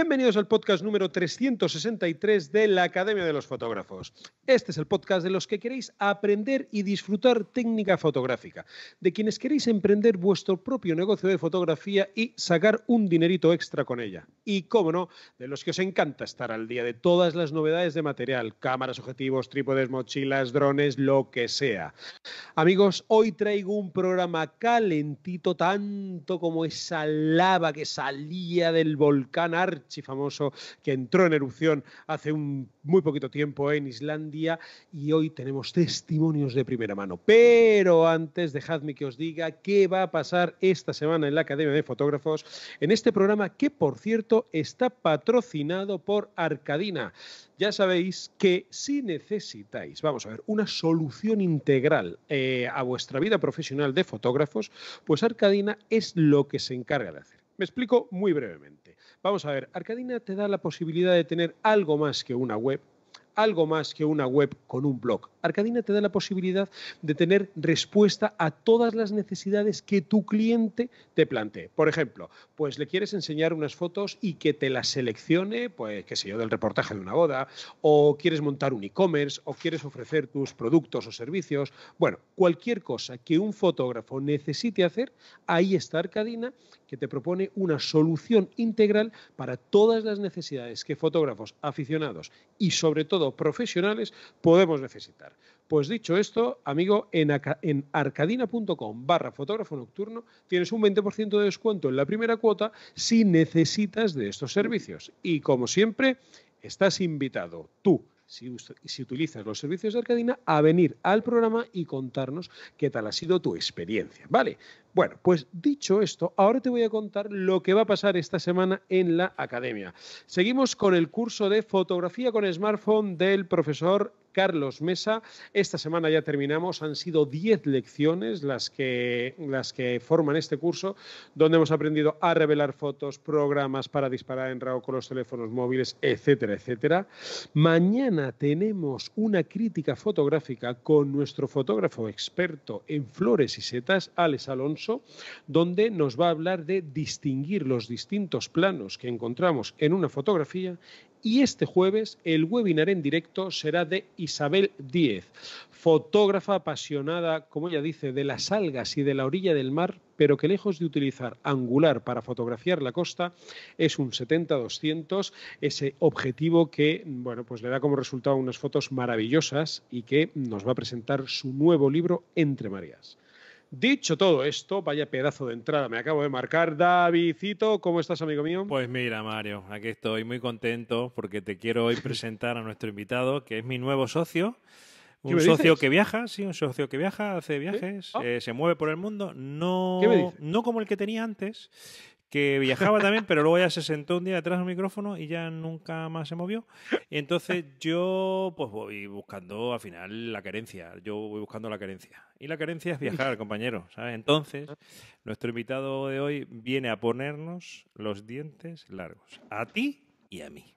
Bienvenidos al podcast número 363 de la Academia de los Fotógrafos. Este es el podcast de los que queréis aprender y disfrutar técnica fotográfica, de quienes queréis emprender vuestro propio negocio de fotografía y sacar un dinerito extra con ella. Y, cómo no, de los que os encanta estar al día de todas las novedades de material, cámaras, objetivos, trípodes, mochilas, drones, lo que sea. Amigos, hoy traigo un programa calentito tanto como esa lava que salía del volcán arte famoso que entró en erupción hace un muy poquito tiempo en Islandia y hoy tenemos testimonios de primera mano. Pero antes dejadme que os diga qué va a pasar esta semana en la Academia de Fotógrafos en este programa que por cierto está patrocinado por Arcadina. Ya sabéis que si necesitáis, vamos a ver, una solución integral eh, a vuestra vida profesional de fotógrafos, pues Arcadina es lo que se encarga de hacer. Me explico muy brevemente. Vamos a ver, Arcadina te da la posibilidad de tener algo más que una web, algo más que una web con un blog. Arcadina te da la posibilidad de tener respuesta a todas las necesidades que tu cliente te plantee. Por ejemplo, pues le quieres enseñar unas fotos y que te las seleccione, pues qué sé yo, del reportaje de una boda, o quieres montar un e-commerce, o quieres ofrecer tus productos o servicios. Bueno, cualquier cosa que un fotógrafo necesite hacer, ahí está Arcadina que te propone una solución integral para todas las necesidades que fotógrafos aficionados y sobre todo profesionales podemos necesitar. Pues dicho esto, amigo, en, arcadina.com barra fotógrafo nocturno tienes un 20% de descuento en la primera cuota si necesitas de estos servicios. Y como siempre, estás invitado tú si, si, utilizas los servicios de Arcadina, a venir al programa y contarnos qué tal ha sido tu experiencia. Vale, bueno, pues dicho esto, ahora te voy a contar lo que va a pasar esta semana en la academia. Seguimos con el curso de fotografía con smartphone del profesor Carlos Mesa. Esta semana ya terminamos, han sido 10 lecciones las que, las que forman este curso, donde hemos aprendido a revelar fotos, programas para disparar en RAW con los teléfonos móviles, etcétera, etcétera. Mañana tenemos una crítica fotográfica con nuestro fotógrafo experto en flores y setas, Alex Alonso donde nos va a hablar de distinguir los distintos planos que encontramos en una fotografía y este jueves el webinar en directo será de Isabel Díez, fotógrafa apasionada, como ella dice, de las algas y de la orilla del mar, pero que lejos de utilizar angular para fotografiar la costa, es un 70-200, ese objetivo que bueno, pues le da como resultado unas fotos maravillosas y que nos va a presentar su nuevo libro Entre Marías. Dicho todo esto, vaya pedazo de entrada, me acabo de marcar. Davidcito, ¿cómo estás, amigo mío? Pues mira, Mario, aquí estoy muy contento porque te quiero hoy presentar a nuestro invitado, que es mi nuevo socio. Un socio que viaja, sí, un socio que viaja, hace viajes, ah. eh, se mueve por el mundo, no, no como el que tenía antes, que viajaba también, pero luego ya se sentó un día detrás del micrófono y ya nunca más se movió. Y entonces yo pues voy buscando al final la carencia, yo voy buscando la carencia. Y la carencia es viajar, compañero, ¿sabes? Entonces, nuestro invitado de hoy viene a ponernos los dientes largos, a ti y a mí.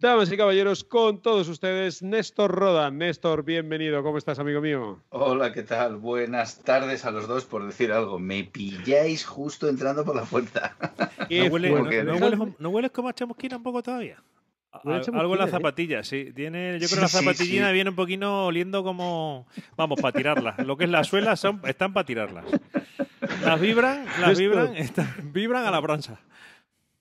Damas y caballeros, con todos ustedes, Néstor Roda. Néstor, bienvenido. ¿Cómo estás, amigo mío? Hola, ¿qué tal? Buenas tardes a los dos, por decir algo. Me pilláis justo entrando por la puerta. ¿No, hueles, como a chamusquina un poco todavía? algo en las ¿eh? zapatillas, sí. Tiene, yo creo que la zapatillina viene un poquito oliendo como. Vamos, para tirarlas. Lo que es la suela están para tirarlas. Las vibran, las vibran, vibran a la bronza.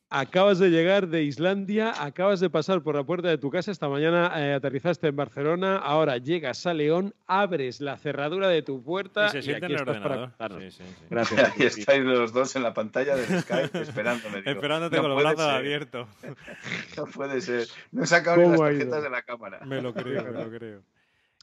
Acabas de llegar de Islandia, acabas de pasar por la puerta de tu casa, esta mañana eh, aterrizaste en Barcelona, ahora llegas a León, abres la cerradura de tu puerta y, se y aquí en Gracias. Ahí estáis los dos en la pantalla de Skype esperándome. Esperándote con los brazos abiertos. no puede ser. No he sacado las tarjetas de la cámara. Me lo creo, me lo creo.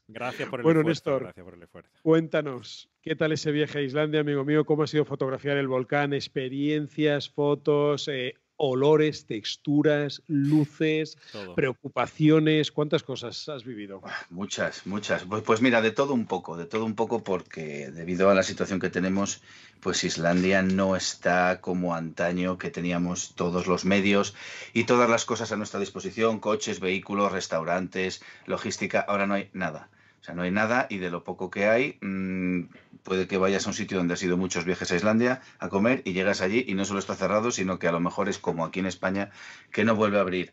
Gracias por el bueno, esfuerzo. Néstor, gracias por el esfuerzo. Cuéntanos, ¿qué tal ese viaje a Islandia, amigo mío? ¿Cómo ha sido fotografiar el volcán? ¿Experiencias, fotos, eh, olores, texturas, luces, preocupaciones, ¿cuántas cosas has vivido? Ah, muchas, muchas. Pues, pues, mira, de todo un poco, de todo un poco porque debido a la situación que tenemos, pues Islandia no está como antaño que teníamos todos los medios y todas las cosas a nuestra disposición, coches, vehículos, restaurantes, logística, ahora no hay nada. O sea, no hay nada y de lo poco que hay, mm, puede que vayas a un sitio donde has ido muchos viajes a Islandia a comer y llegas allí y no solo está cerrado, sino que a lo mejor es como aquí en España, que no vuelve a abrir.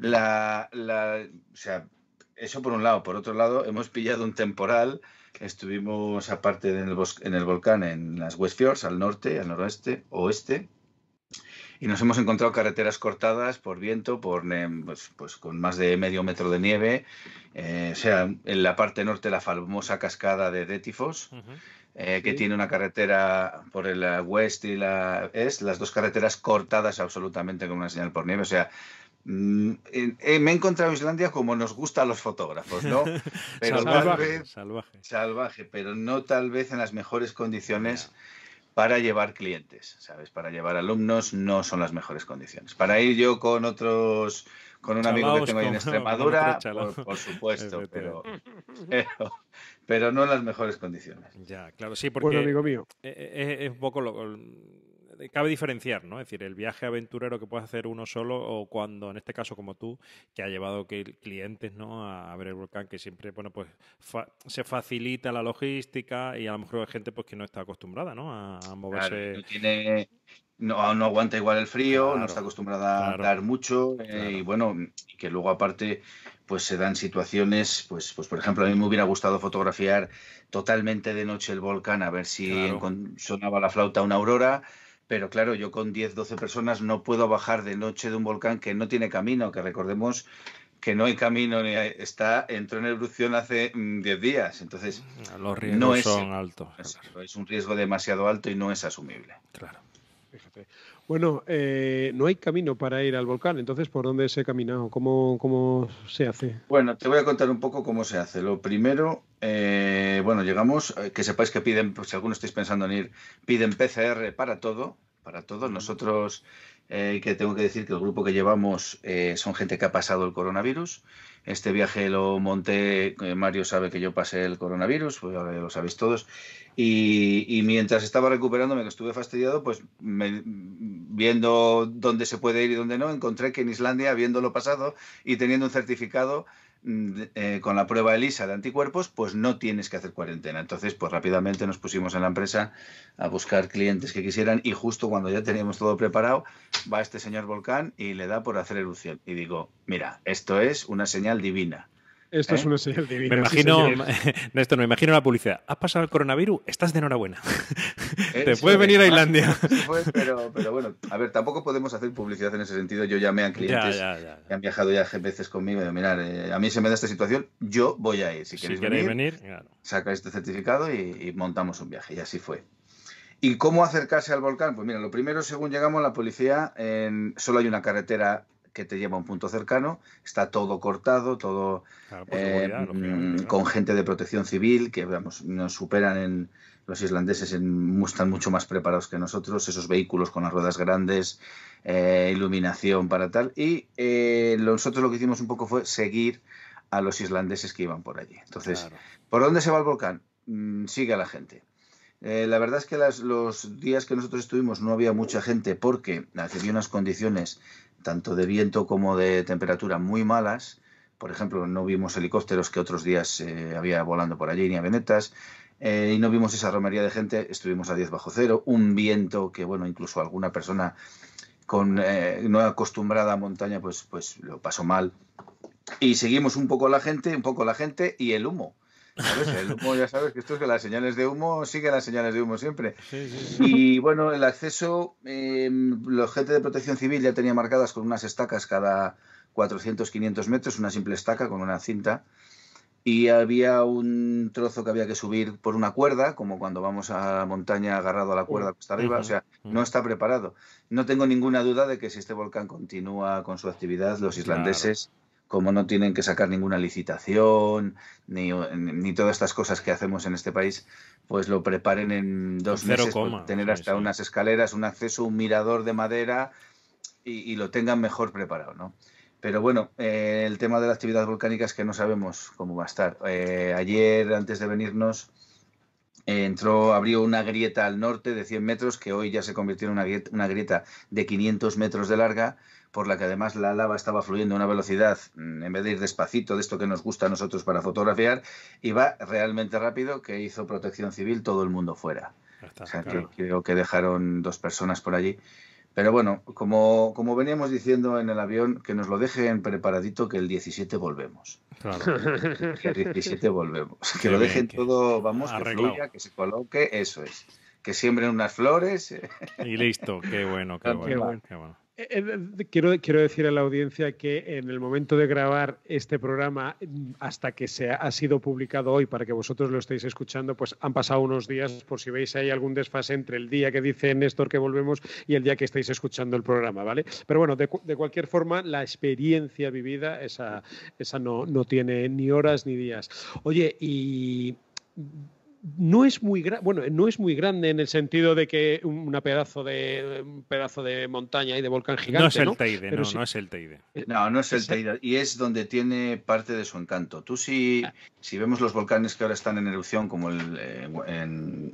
La, o sea, eso por un lado. Por otro lado, hemos pillado un temporal. Estuvimos aparte en el, en el volcán en las West al norte, al noroeste, oeste y nos hemos encontrado carreteras cortadas por viento, por pues, pues, con más de medio metro de nieve, eh, o sea, en la parte norte la famosa cascada de Détifos, eh, que tiene una carretera por el west eh, y la est, las dos carreteras cortadas absolutamente con una señal por nieve, o sea, mm, me he encontrado Islandia como nos gusta a los fotógrafos, ¿no? salvaje, salvaje, salvaje. pero no tal vez en las mejores condiciones para llevar clientes, ¿sabes? Para llevar alumnos no son las mejores condiciones. Para ir yo con otros, con un amigo que tengo en Extremadura, por, supuesto, pero, pero, no en las mejores condiciones. Ya, claro, sí, porque eh, eh, es, un poco lo, eh, cabe diferenciar, ¿no? Es decir, el viaje aventurero que puede hacer uno solo o cuando, en este caso como tú, que ha llevado clientes, ¿no? A, ver el volcán, que siempre, bueno, pues se facilita la logística y a lo mejor hay gente pues que no está acostumbrada, ¿no? A, moverse. tiene... no, no, aguanta igual el frío, no está acostumbrada a dar mucho eh, y bueno, y que luego aparte pues se dan situaciones, pues, pues por ejemplo, a mí me hubiera gustado fotografiar totalmente de noche el volcán, a ver si sonaba la flauta una aurora, pero claro, yo con 10, 12 personas no puedo bajar de noche de un volcán que no tiene camino, que recordemos que no hay camino ni está entró en erupción hace 10 mm, días, entonces mm, los riesgos son altos. Es, es un riesgo demasiado alto y no es asumible. Claro. Fíjate. Bueno, eh, no hay camino para ir al volcán, entonces ¿por dónde se camina o cómo, se hace? Bueno, te voy a contar un poco cómo se hace. Lo primero, eh, bueno, llegamos, eh, que sepáis que piden, pues, si alguno estáis pensando en ir, piden PCR para todo, para todos. Nosotros, que tengo que decir que el grupo que llevamos son gente que ha pasado el coronavirus este viaje lo monté, eh, Mario sabe que yo pasé el coronavirus, pues ahora lo sabéis todos, y, mientras estaba recuperándome, que estuve fastidiado, pues viendo dónde se puede ir y dónde no, encontré que en Islandia, habiéndolo pasado y teniendo un certificado, Mm, eh, con la prueba ELISA de anticuerpos, pues no tienes que hacer cuarentena. Entonces, pues rápidamente nos pusimos en la empresa a buscar clientes que quisieran y justo cuando ya teníamos todo preparado, va este señor Volcán y le da por hacer erupción. Y digo, mira, esto es una señal divina. Esto es ¿Eh? una Me imagino, Néstor, me imagino la publicidad. Has pasado el coronavirus, estás de enhorabuena. Eh, Te puedes venir a Islandia. Pues, pero, bueno, a ver, tampoco podemos hacer publicidad en ese sentido. Yo llamé a clientes que han viajado ya veces conmigo. me Mirar, eh, a mí se me da esta situación, yo voy a ir. Si queréis, venir, saca este certificado y, montamos un viaje. Y así fue. ¿Y cómo acercarse al volcán? Pues mira, lo primero, según llegamos, la policía, en, solo hay una carretera que te lleva a un punto cercano, está todo cortado, todo eh, mm, con gente de protección civil, que vamos, nos superan en los islandeses, en, están mucho más preparados que nosotros, esos vehículos con las ruedas grandes, eh, iluminación para tal, y eh, nosotros lo que hicimos un poco fue seguir a los islandeses que iban por allí. Entonces, ¿por dónde se va el volcán? Mm, sigue a la gente. la verdad es que los días que nosotros estuvimos no había mucha gente porque había unas condiciones tanto de viento como de temperatura muy malas. Por ejemplo, no vimos helicópteros que otros días eh, había volando por allí, ni avionetas. Eh, y no vimos esa romería de gente, estuvimos a 10 bajo cero, un viento que, bueno, incluso alguna persona con, eh, no acostumbrada a montaña, pues, pues lo pasó mal. Y seguimos un poco la gente, un poco la gente y el humo. El humo, ya sabes que esto es que las señales de humo siguen las señales de humo siempre. Y bueno, el acceso, em, los gente de protección civil ya tenía marcadas con unas estacas cada 400, 500 metros, una simple estaca con una cinta. Y había un trozo que había que subir por una cuerda, como cuando vamos a la montaña agarrado a la cuerda que está arriba, o sea, no está preparado. No tengo ninguna duda de que si este volcán continúa con su actividad, los islandeses como no tienen que sacar ninguna licitación, ni, todas estas cosas que hacemos en este país, pues lo preparen en dos meses, pues, tener hasta unas escaleras, un acceso, un mirador de madera y, lo tengan mejor preparado, ¿no? Pero bueno, eh, el tema de la actividad volcánica es que no sabemos cómo va a estar. Eh, ayer, antes de venirnos, entró, abrió una grieta al norte de 100 metros, que hoy ya se convirtió en una grieta, una grieta de 500 metros de larga, por la que además la lava estaba fluyendo a una velocidad, mm, en vez de ir despacito, de esto que nos gusta a nosotros para fotografiar, iba realmente rápido, que hizo protección civil todo el mundo fuera. o sea, creo que dejaron dos personas por allí. Pero bueno, como, como veníamos diciendo en el avión, que nos lo dejen preparadito que el 17 volvemos. Que el 17 volvemos. Que lo dejen todo, vamos, que fluya, que se coloque, eso es. Que siembren unas flores. Y listo, qué bueno. Qué bueno. Qué bueno. Eh, eh, quiero, quiero, decir a la audiencia que en el momento de grabar este programa, mm, hasta que se ha sido publicado hoy, para que vosotros lo estéis escuchando, pues han pasado unos días, por si veis hay algún desfase entre el día que dice Néstor que volvemos y el día que estáis escuchando el programa, ¿vale? Pero bueno, de, cualquier forma, la experiencia vivida, esa, esa no, no tiene ni horas ni días. Oye, y no es muy bueno, no es muy grande en el sentido de que pedazo de un pedazo de montaña y de volcán gigante. No es el Teide, eh, no, no es el Teide. No, no es el Teide. Y es donde tiene parte de su encanto. Tú si, ah. si vemos los volcanes que ahora están en erupción, como el eh, en,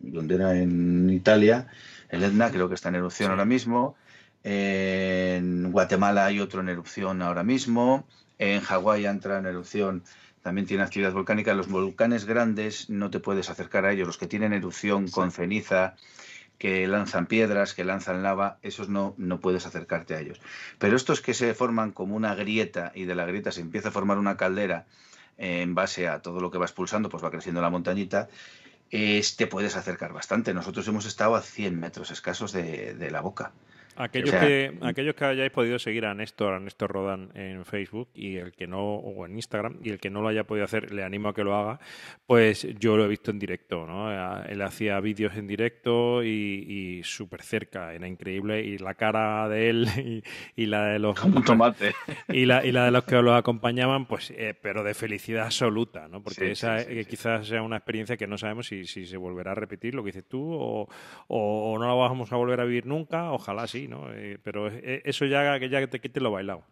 donde era en Italia, el Etna creo que está en erupción ahora mismo. En Guatemala hay otro en erupción ahora mismo. En Hawái entra en erupción también tiene actividad volcánica. Los volcanes grandes no te puedes acercar a ellos, los que tienen erupción con ceniza, que lanzan piedras, que lanzan lava, esos no, no puedes acercarte a ellos. Pero estos que se forman como una grieta y de la grieta se empieza a formar una caldera eh, en base a todo lo que va expulsando, pues va creciendo la montañita, eh, te puedes acercar bastante. Nosotros hemos estado a 100 metros escasos de, de la boca. Aquellos, que, aquellos que hayáis podido seguir a Néstor, a Néstor Rodan en Facebook y el que no, o en Instagram, y el que no lo haya podido hacer, le animo a que lo haga, pues yo lo he visto en directo, ¿no? Él hacía vídeos en directo y, súper cerca, era increíble, y la cara de él y, la de los... Un Y la, de los que lo acompañaban, pues, eh, pero de felicidad absoluta, ¿no? Porque esa eh, quizás sea una experiencia que no sabemos si, si se volverá a repetir, lo que dices tú, o no la vamos a volver a vivir nunca, ojalá sí, eh, pero eh, eso ya, que ya te, que lo bailado.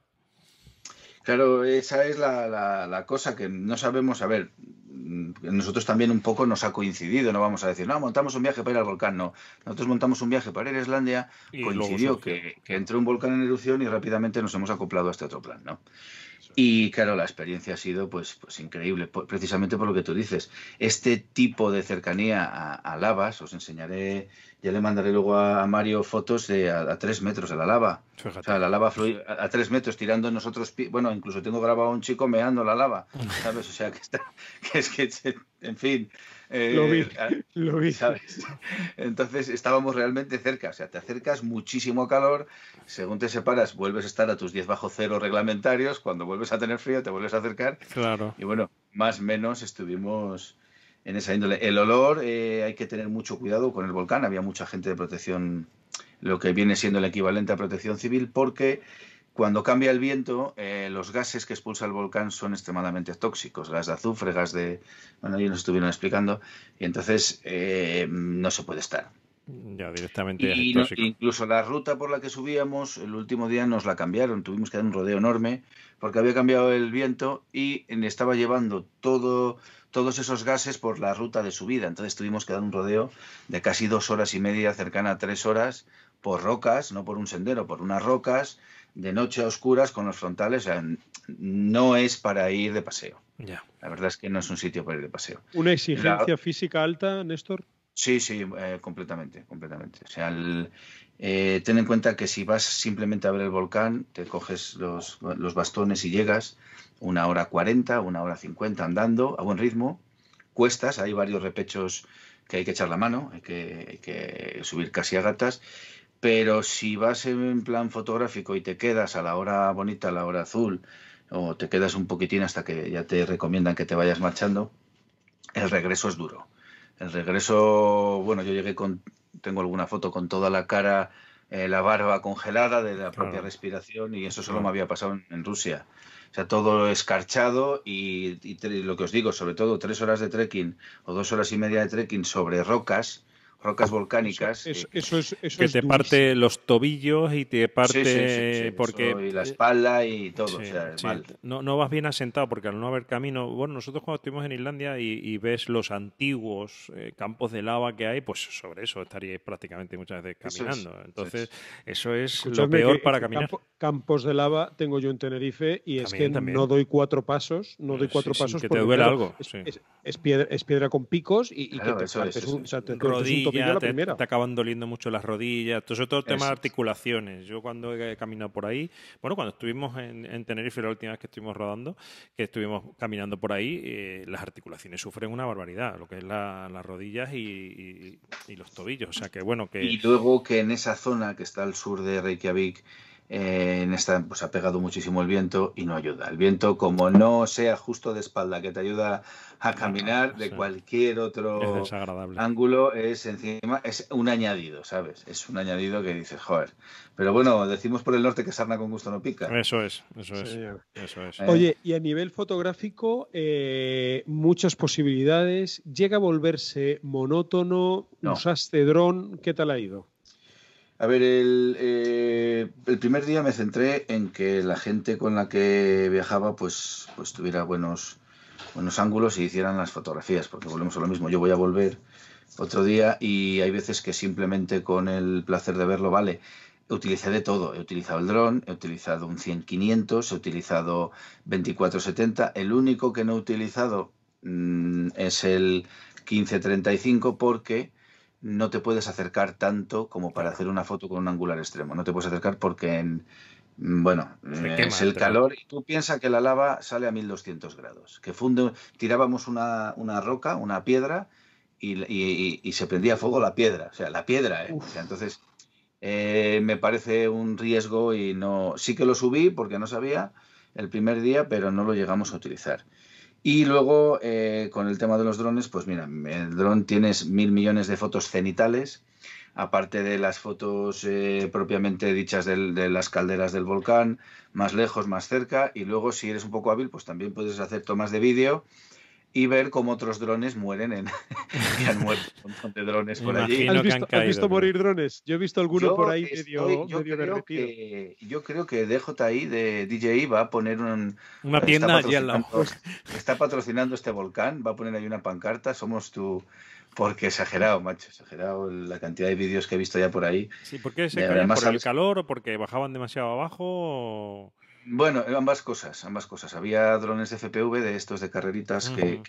Claro, esa es la, la, cosa que no sabemos. A ver, mm, nosotros también un poco nos ha coincidido, no vamos a decir, no, montamos un viaje para ir al volcán, no. Nosotros montamos un viaje para ir a Islandia, coincidió que, entró un volcán en erupción y rápidamente nos hemos acoplado a este otro plan, ¿no? Y claro, la experiencia ha sido pues, pues increíble, precisamente por lo que tú dices. Este tipo de cercanía a, lavas, os enseñaré, ya le mandaré luego a Mario fotos de a, tres metros de la lava. O sea, la lava fluye a, tres metros, tirando nosotros, bueno, incluso tengo grabado a un chico meando la lava, ¿sabes? O sea, que es que, en fin, lo vi, eh, ah, lo vi. ¿sabes? Entonces estábamos realmente cerca, o sea, te acercas muchísimo calor, según te separas vuelves a estar a tus 10 bajo cero reglamentarios, cuando vuelves a tener frío te vuelves a acercar. Claro. Y bueno, más o menos estuvimos en esa índole. El olor, eh, hay que tener mucho cuidado con el volcán, había mucha gente de protección, lo que viene siendo el equivalente a protección civil, porque cuando cambia el viento, eh, los gases que expulsa el volcán son extremadamente tóxicos, gas de azufre, gas de... Bueno, ellos nos estuvieron explicando, y entonces eh, no se puede estar. Ya, directamente. Y, incluso la ruta por la que subíamos, el último día nos la cambiaron, tuvimos que dar un rodeo enorme porque había cambiado el viento y estaba llevando todo, todos esos gases por la ruta de subida. Entonces tuvimos que dar un rodeo de casi dos horas y media, cercana a tres horas, por rocas, no por un sendero, por unas rocas de noche oscuras con los frontales, no es para ir de paseo. Ya. La verdad es que no es un sitio para ir de paseo. ¿Una exigencia física alta, Néstor? Sí, sí, eh, completamente, completamente. O sea, eh, ten en cuenta que si vas simplemente a ver el volcán, te coges los, bastones y llegas una hora cuarenta, una hora cincuenta andando a buen ritmo, cuestas, hay varios repechos que hay que echar la mano, hay que, hay que subir casi a gatas pero si vas en plan fotográfico y te quedas a la hora bonita, a la hora azul, o te quedas un poquitín hasta que ya te recomiendan que te vayas marchando, el regreso es duro. El regreso, bueno, yo llegué con, tengo alguna foto con toda la cara, eh, la barba congelada de la propia respiración y eso solo me había pasado en, Rusia. O sea, todo escarchado y, lo que os digo, sobre todo tres horas de trekking o dos horas y media de trekking sobre rocas rocas ah, volcánicas. Eh, que, te parte los tobillos y te parte porque la espalda y todo. No, vas bien asentado porque al no haber camino. Bueno, nosotros cuando estuvimos en Islandia y, ves los antiguos eh, campos de lava que hay, pues sobre eso estaríais prácticamente muchas veces caminando. Entonces eso es, lo peor para caminar. campos de lava tengo yo en Tenerife y es que no doy cuatro pasos, no doy cuatro pasos. Que te algo. Es, piedra, con picos y, que te, un te, acaban doliendo mucho las rodillas, todo, todo el tema de articulaciones. Yo cuando he caminado por ahí, bueno, cuando estuvimos en, Tenerife la última vez que estuvimos rodando, que estuvimos caminando por ahí, eh, las articulaciones sufren una barbaridad, lo que es las rodillas y, los tobillos. O sea que bueno que... Y luego que en esa zona que está al sur de Reykjavik, eh, en esta pues ha pegado muchísimo el viento y no ayuda. El viento, como no sea justo de espalda, que te ayuda a caminar de cualquier otro ángulo, es encima, es un añadido, ¿sabes? Es un añadido que dices, joder. Pero bueno, decimos por el norte que sarna con gusto no pica. Eso es, eso es. Eh. Oye, y a nivel fotográfico, eh, muchas posibilidades. ¿Llega a volverse monótono? ¿Usaste dron? ¿Qué tal ha ido? A ver, el, eh, el, primer día me centré en que la gente con la que viajaba pues, pues tuviera buenos, buenos ángulos y hicieran las fotografías, porque volvemos a lo mismo. Yo voy a volver otro día y hay veces que simplemente con el placer de verlo vale. Utilicé de todo, he utilizado el dron, he utilizado un 100-500, he utilizado 24-70, el único que no he utilizado mm, es el 15-35 porque no te puedes acercar tanto como para hacer una foto con un angular extremo. No te puedes acercar porque, en, mm, bueno, eh, es el calor. Y tú piensas que la lava sale a 1200 grados. Que funde, tirábamos una, una roca, una piedra, y, y, se prendía fuego la piedra. O sea, la piedra, ¿eh? entonces, eh, me parece un riesgo y no. Sí que lo subí porque no sabía el primer día, pero no lo llegamos a utilizar. Y luego, eh, con el tema de los drones, pues mira, el dron tienes mil millones de fotos cenitales, aparte de las fotos eh, propiamente dichas de las calderas del volcán, más lejos, más cerca, y luego si eres un poco hábil, pues también puedes hacer tomas de vídeo y ver cómo otros drones mueren en y han muerto un montón de drones por allí. ¿Has visto, morir drones? Yo he visto alguno por ahí medio, yo creo que, Yo creo que DJI de DJI va a poner un, una tienda allí al lado. Está patrocinando este volcán, va a poner ahí una pancarta, somos tú, porque exagerado, macho, exagerado la cantidad de vídeos que he visto ya por ahí. Sí, porque se por el calor o porque bajaban demasiado abajo o... Bueno, ambas cosas, ambas cosas. Había drones de FPV, de estos de carreritas, que,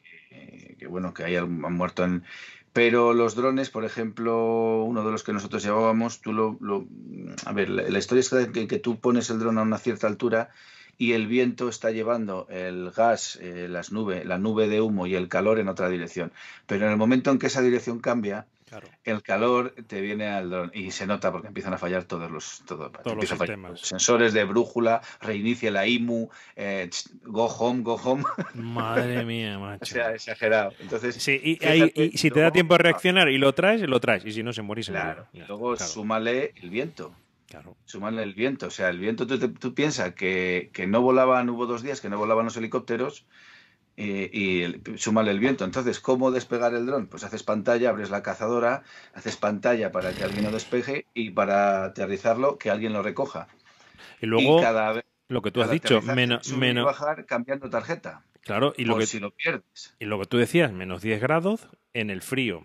bueno, que hay, han muerto en... Pero los drones, por ejemplo, uno de los que nosotros llevábamos, tú lo... a ver, la, historia es que, tú pones el dron a una cierta altura y el viento está llevando el gas, eh, las nubes, la nube de humo y el calor en otra dirección. Pero en el momento en que esa dirección cambia, el calor te viene al dron y se nota porque empiezan a fallar todos los, sistemas. sensores de brújula, reinicia la IMU, eh, go home, go home. Madre mía, macho. o sea, exagerado. Entonces, y, si te da tiempo a ah, reaccionar y lo traes, lo traes. Y si no, se muere se Y luego súmale el viento. Súmale el viento. O sea, el viento, tú, tú piensas que, que, no volaban, hubo dos días que no volaban los helicópteros y el, el viento. Entonces, ¿cómo despegar el dron? Pues haces pantalla, abres la cazadora, haces pantalla para que alguien lo despeje y para aterrizarlo que alguien lo recoja. Y luego, lo que tú has dicho, menos... Menos bajar cambiando tarjeta. Claro, y lo, que, si lo pierdes. y lo que tú decías, menos 10 grados en el frío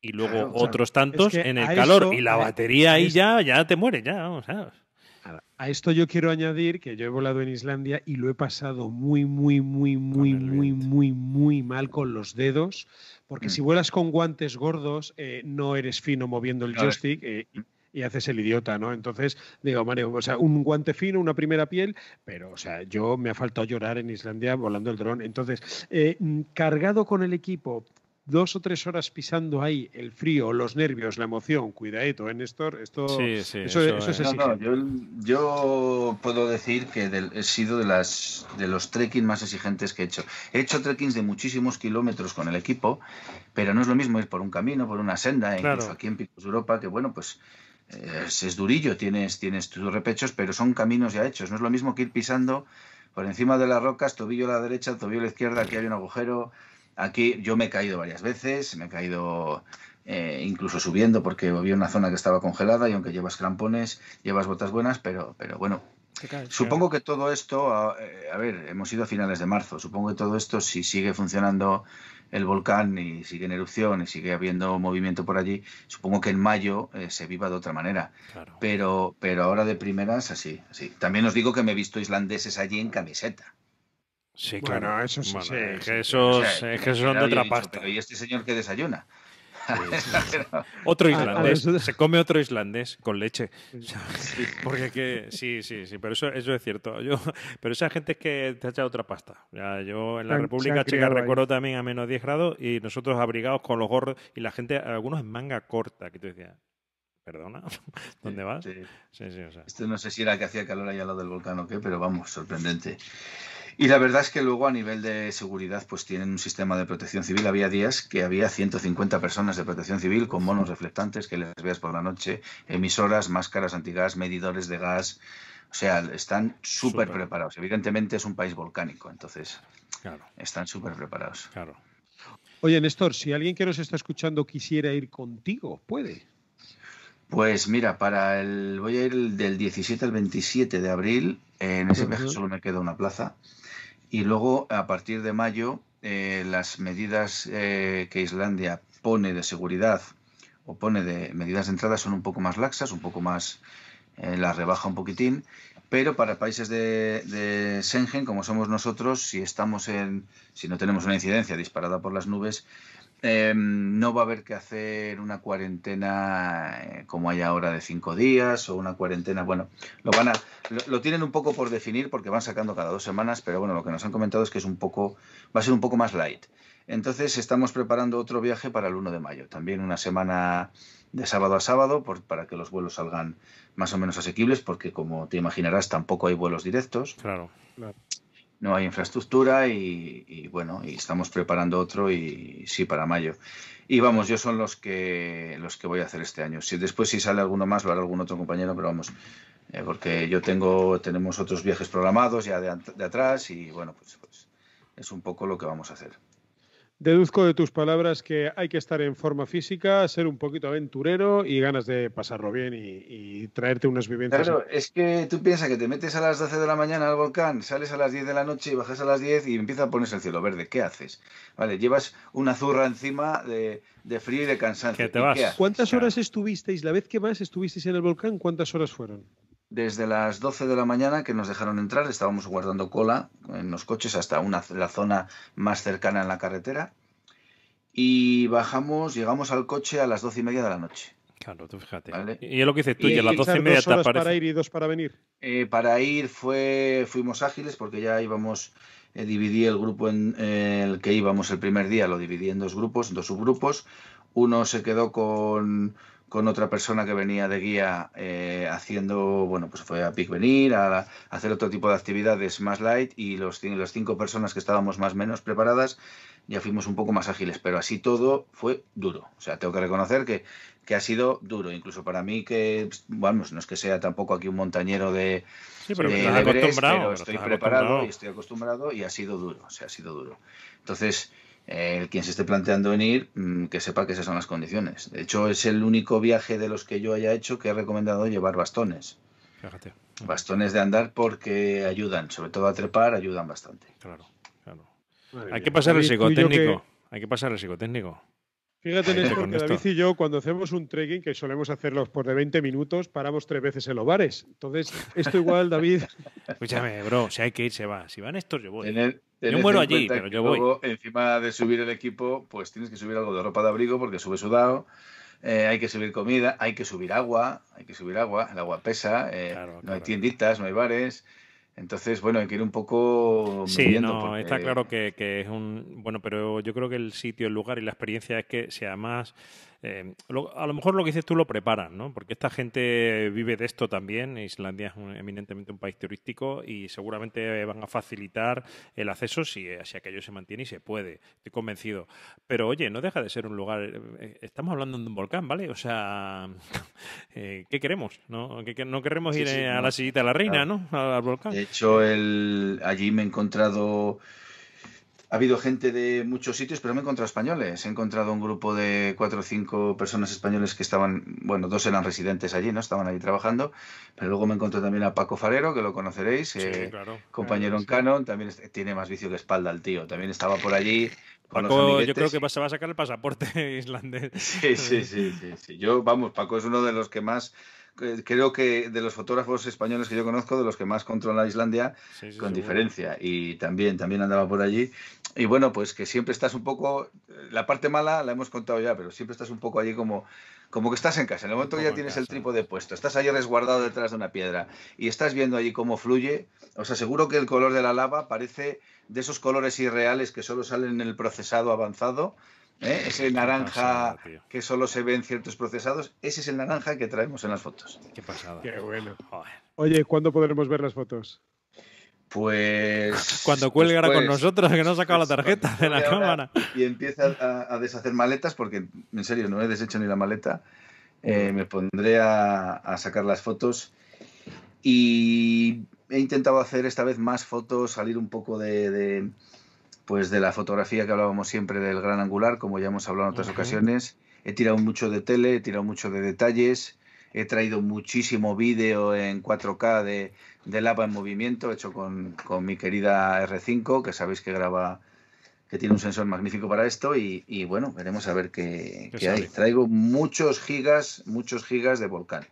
y luego otros tantos en el calor y la batería ahí ya, ya te muere, ya, vamos, sea... A esto yo quiero añadir que yo he volado en Islandia y lo he pasado muy, muy, muy, muy, muy, muy, muy mal con los dedos, porque mm. si vuelas con guantes gordos, eh, no eres fino moviendo el joystick. Eh, y, haces el idiota, ¿no? Entonces, digo, Mario, o sea, un guante fino, una primera piel, pero, o sea, yo me ha faltado llorar en Islandia volando el dron. Entonces, eh, mm, cargado con el equipo dos o tres horas pisando ahí el frío, los nervios, la emoción, cuidadito, ¿eh, Néstor? Esto, eso, es, así. yo, puedo decir que he sido de, las, de los trekking más exigentes que he hecho. He hecho trekking de muchísimos kilómetros con el equipo, pero no es lo mismo ir por un camino, por una senda, incluso aquí en Picos Europa, que bueno, pues... Es, eh, es durillo, tienes, tienes tus repechos, pero son caminos ya hechos. No es lo mismo que ir pisando por encima de las rocas, tobillo a la derecha, tobillo a la izquierda, aquí hay un agujero, Aquí yo me he caído varias veces, me he caído eh, incluso subiendo porque había una zona que estaba congelada y aunque llevas crampones, llevas botas buenas, pero, pero bueno. supongo que todo esto, eh, a, ver, hemos ido a finales de marzo, supongo que todo esto si sigue funcionando el volcán y sigue en erupción y sigue habiendo movimiento por allí, supongo que en mayo eh, se viva de otra manera. Pero, pero ahora de primeras así, así. También os digo que me he visto islandeses allí en camiseta. Sí, claro. eso sí, es, que esos, son de otra pasta. ¿y este señor que desayuna? otro islandés, se come otro islandés con leche. Porque que, sí, sí, sí, pero eso, eso es cierto. Yo, pero esa gente es que te ha echado otra pasta. yo en la República Checa recuerdo también a menos 10 grados y nosotros abrigados con los gorros y la gente, algunos en manga corta, que tú decías, perdona, ¿dónde vas? Esto no sé si era que hacía calor allá al lado del volcán o qué, pero vamos, sorprendente. Y la verdad es que luego a nivel de seguridad pues tienen un sistema de protección civil. Había días que había 150 personas de protección civil con monos reflectantes que les veas por la noche, emisoras, máscaras antigas, medidores de gas. O sea, están súper preparados. Evidentemente es un país volcánico, entonces claro. están súper preparados. Claro. Oye, Néstor, si alguien que nos está escuchando quisiera ir contigo, ¿puede? Pues mira, para el voy a ir del 17 al 27 de abril. En ese viaje solo me queda una plaza. Y luego, a partir de mayo, eh, las medidas eh, que Islandia pone de seguridad o pone de medidas de entrada son un poco más laxas, un poco más, eh, las rebaja un poquitín, pero para países de, de, Schengen, como somos nosotros, si estamos en, si no tenemos una incidencia disparada por las nubes, Em, no va a haber que hacer una cuarentena eh, como hay ahora de cinco días o una cuarentena, bueno, lo van a, lo, tienen un poco por definir porque van sacando cada dos semanas, pero bueno, lo que nos han comentado es que es un poco, va a ser un poco más light. Entonces estamos preparando otro viaje para el 1 de mayo, también una semana de sábado a sábado para que los vuelos salgan más o menos asequibles, porque como te imaginarás tampoco hay vuelos directos. Claro, claro no hay infraestructura y, bueno, y estamos preparando otro y sí para mayo. Y vamos, yo son los que los que voy a hacer este año. Si después si sale alguno más lo hará algún otro compañero, pero vamos, eh, porque yo tengo tenemos otros viajes programados ya de, atrás y bueno, pues, pues, es un poco lo que vamos a hacer. Deduzco de tus palabras que hay que estar en forma física, ser un poquito aventurero y ganas de pasarlo bien y, traerte unas vivencias. Claro, es que tú piensas que te metes a las 12 de la mañana al volcán, sales a las 10 de la noche y bajas a las 10 y empieza a ponerse el cielo verde. ¿Qué haces? Vale, llevas una zurra encima de, frío y de cansancio. ¿Cuántas horas estuvisteis? La vez que más estuvisteis en el volcán, ¿cuántas horas fueron? desde las 12 de la mañana que nos dejaron entrar, estábamos guardando cola en los coches hasta una, la zona más cercana en la carretera y bajamos, llegamos al coche a las 12 y media de la noche. Claro, tú fíjate. Y es lo que dices tú, y, a las 12 y media para ir y dos para venir? Eh, para ir fue, fuimos ágiles porque ya íbamos, eh, dividí el grupo en eh, el que íbamos el primer día, lo dividí en dos grupos, en dos subgrupos. Uno se quedó con con otra persona que venía de guía eh, haciendo, bueno, pues fue a Big Venir, a, hacer otro tipo de actividades más light y los, las cinco personas que estábamos más menos preparadas ya fuimos un poco más ágiles, pero así todo fue duro. O sea, tengo que reconocer que, que ha sido duro, incluso para mí que, vamos, no es que sea tampoco aquí un montañero de... Sí, pero, estoy preparado y estoy acostumbrado y ha sido duro, o sea, ha sido duro. Entonces, el quien se esté planteando venir, mm, que sepa que esas son las condiciones. De hecho, es el único viaje de los que yo haya hecho que he recomendado llevar bastones. Fíjate. Bastones de andar porque ayudan, sobre todo a trepar, ayudan bastante. Claro, claro. Hay que pasar el psicotécnico. Hay que pasar el psicotécnico. Fíjate, Néstor, que David y yo, cuando hacemos un trekking, que solemos hacerlos por de 20 minutos, paramos tres veces en los bares. Entonces, esto igual, David. Escúchame, bro, si hay que ir, se va. Si va Néstor, yo voy. yo muero allí, pero yo Encima de subir el equipo, pues tienes que subir algo de ropa de abrigo porque sube sudado. Eh, hay que subir comida, hay que subir agua, hay que subir agua, el agua pesa, eh, no hay tienditas, no hay bares, entonces, bueno, hay que ir un poco. Sí, no, está claro que, que, es un. Bueno, pero yo creo que el sitio, el lugar y la experiencia es que si además eh, a lo mejor lo que dices tú lo preparan, ¿no? Porque esta gente vive de esto también. Islandia es eminentemente un país turístico y seguramente van a facilitar el acceso si, si aquello se mantiene y se puede. Estoy convencido. Pero oye, no deja de ser un lugar. Eh, eh, estamos hablando de un volcán, ¿vale? O sea, ¿qué queremos? ¿No, no queremos ir a la sillita de la reina, ¿no? Al, volcán. De hecho, el, allí me he encontrado ha habido gente de muchos sitios, pero me he encontrado españoles. He encontrado un grupo de cuatro o cinco personas españoles que estaban, bueno, dos eran residentes allí, ¿no? Estaban allí trabajando, pero luego me encontré también a Paco Farero, que lo conoceréis, eh, compañero en Canon, también tiene más vicio que espalda el tío, también estaba por allí. Paco, yo creo que se va a sacar el pasaporte islandés. sí, sí, sí, sí. Yo, vamos, Paco es uno de los que más eh, creo que de los fotógrafos españoles que yo conozco, de los que más controla Islandia, con diferencia. Y también, también andaba por allí. Y bueno, pues que siempre estás un poco, eh, la parte mala la hemos contado ya, pero siempre estás un poco allí como, como que estás en casa. En el momento que ya tienes el trípode puesto, estás allí resguardado detrás de una piedra y estás viendo allí cómo fluye, os aseguro que el color de la lava parece de esos colores irreales que solo salen en el procesado avanzado ¿Eh? Ese naranja que solo se ve en ciertos procesados, ese es el naranja que traemos en las fotos. Qué pasada. Qué bueno. Oye, ¿cuándo podremos ver las fotos? Pues. Cuando cuelga con nosotros, que no ha sacado la tarjeta de la cámara. Y empieza a, deshacer maletas, porque en serio no he deshecho ni la maleta. Eh, me pondré a, sacar las fotos. Y he intentado hacer esta vez más fotos, salir un poco de pues de la fotografía que hablábamos siempre del gran angular, como ya hemos hablado en otras ocasiones. He tirado mucho de tele, he tirado mucho de detalles, he traído muchísimo vídeo en 4K de, lava en movimiento, hecho con, mi querida R5, que sabéis que graba, que tiene un sensor magnífico para esto, y, bueno, veremos a ver qué, qué hay. Traigo muchos gigas, muchos gigas de volcán.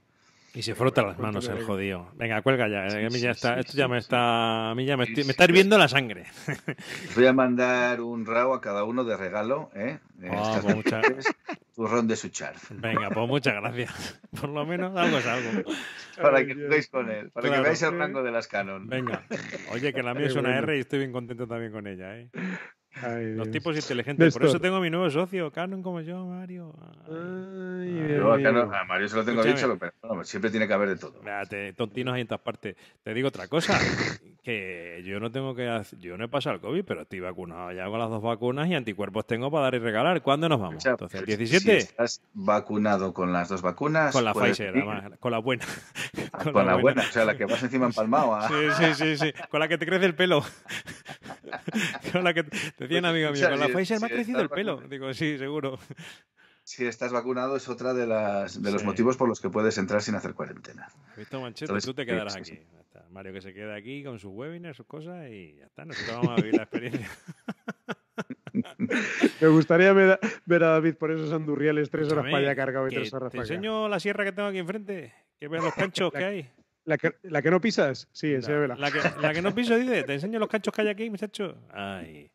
Y se frota las manos el jodido. Venga, cuelga ya. Eh, a mí ya está, esto ya me está. A mí ya me, está hirviendo la sangre. Voy a mandar un rao a cada uno de regalo, ¿eh? Oh, pues muchas... Turrón de su char. Venga, pues muchas gracias. Por lo menos algo es algo. Para que juguéis con él, para que veáis el rango de las canon. Venga. Oye, que la mía es una R y estoy bien contento también con ella, ¿eh? Los tipos inteligentes. Por eso tengo a mi nuevo socio, Canon como yo, Mario. Ah. a, Mario se lo tengo dicho, pero siempre tiene que haber de todo. tontinos hay en todas partes. Te digo otra cosa, que yo no tengo que yo no he pasado el COVID, pero estoy vacunado ya con las dos vacunas y anticuerpos tengo para dar y regalar. ¿Cuándo nos vamos? Entonces, 17. Si estás vacunado con las dos vacunas. Con la Pfizer, con la buena. Ah, con, la, buena. o sea, la que vas encima empalmado. Ah. Sí, sí, sí, sí. Con la que te crece el pelo. con la que te Decía amigo mío con la Pfizer me ha crecido el pelo. Digo, sí, seguro. Si estás vacunado es otra de, las, de los motivos por los que puedes entrar sin hacer cuarentena. Visto Manchete, pues tú te quedarás aquí. Mario que se queda aquí con sus webinars, sus cosas y ya está. Nosotros vamos a vivir la experiencia. me gustaría ver a, David por esos andurriales tres horas para allá cargado y tres horas para ¿Te enseño la sierra que tengo aquí enfrente? Que veas los canchos que hay. La que, la que, no pisas, sí, la, que, la que no piso, dice, te enseño los canchos que hay aquí, muchachos. Ay.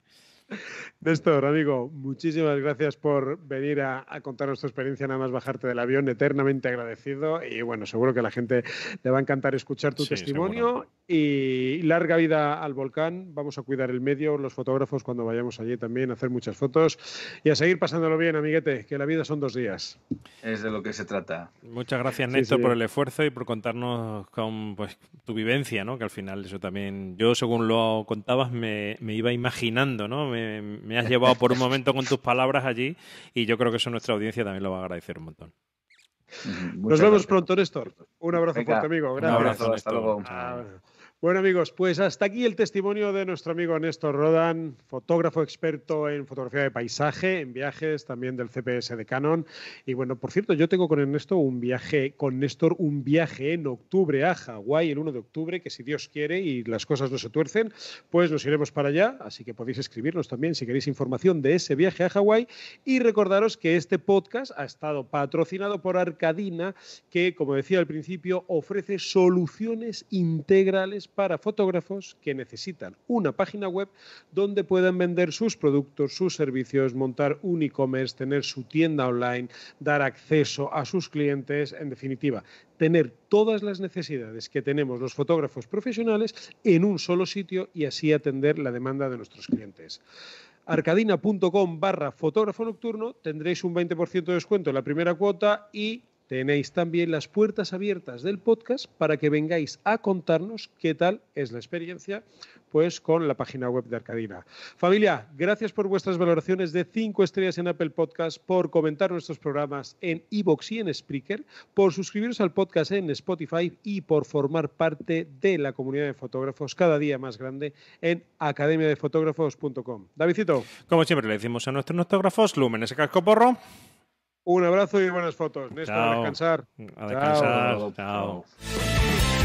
Néstor, amigo, muchísimas gracias por venir a, contar contarnos tu experiencia, nada más bajarte del avión, eternamente agradecido y bueno, seguro que a la gente le va a encantar escuchar tu testimonio y larga vida al volcán, vamos a cuidar el medio, los fotógrafos cuando vayamos allí también, a hacer muchas fotos y a seguir pasándolo bien, amiguete, que la vida son dos días. Es de lo que se trata. Muchas gracias, Néstor, por el esfuerzo y por contarnos con pues, tu vivencia, ¿no? que al final eso también, yo según lo contabas, me, me iba imaginando, ¿no? Me me, has llevado por un momento con tus palabras allí y yo creo que eso nuestra audiencia también lo va a agradecer un montón. Nos vemos pronto, Néstor. Un abrazo por fuerte, amigo. Un abrazo, hasta luego. Bueno amigos, pues hasta aquí el testimonio de nuestro amigo Néstor Rodan, fotógrafo experto en fotografía de paisaje, en viajes, también del CPS de Canon. Y bueno, por cierto, yo tengo con Ernesto un viaje, con Néstor un viaje en octubre a Hawái, el 1 de octubre, que si Dios quiere y las cosas no se tuercen, pues nos iremos para allá. Así que podéis escribirnos también si queréis información de ese viaje a Hawái. Y recordaros que este podcast ha estado patrocinado por Arcadina, que como decía al principio, ofrece soluciones integrales para fotógrafos que necesitan una página web donde puedan vender sus productos, sus servicios, montar un e-commerce, tener su tienda online, dar acceso a sus clientes, en definitiva, tener todas las necesidades que tenemos los fotógrafos profesionales en un solo sitio y así atender la demanda de nuestros clientes arcadina.com barra fotógrafo nocturno tendréis un 20% de descuento en la primera cuota y Tenéis también las puertas abiertas del podcast para que vengáis a contarnos qué tal es la experiencia pues con la página web de Arcadina. Familia, gracias por vuestras valoraciones de 5 estrellas en Apple Podcast, por comentar nuestros programas en iBox y en Spreaker, por suscribiros al podcast en Spotify y por formar parte de la comunidad de fotógrafos cada día más grande en academiadefotógrafos.com. Davidito. Como siempre le decimos a nuestros fotógrafos, Lumen ese casco porro. Un abrazo y buenas fotos. Néstor, a descansar. A descansar. chao. chao.